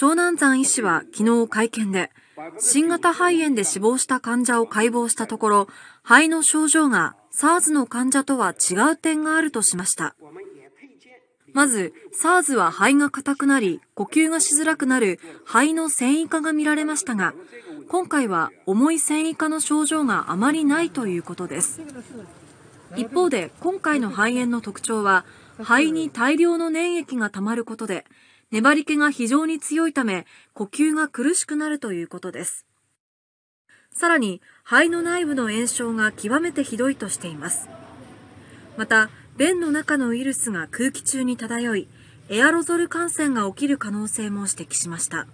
湘南山医師は昨日会見で、新型肺炎で死亡した患者を解剖したところ、肺の症状が SARS の患者とは違う点があるとしました。まず、SARS は肺が硬くなり、呼吸がしづらくなる肺の繊維化が見られましたが、今回は重い繊維化の症状があまりないということです。一方で、今回の肺炎の特徴は、肺に大量の粘液が溜まることで、粘り気が非常に強いため、呼吸が苦しくなるということです。さらに、肺の内部の炎症が極めてひどいとしています。また、便の中のウイルスが空気中に漂い、エアロゾル感染が起きる可能性も指摘しました。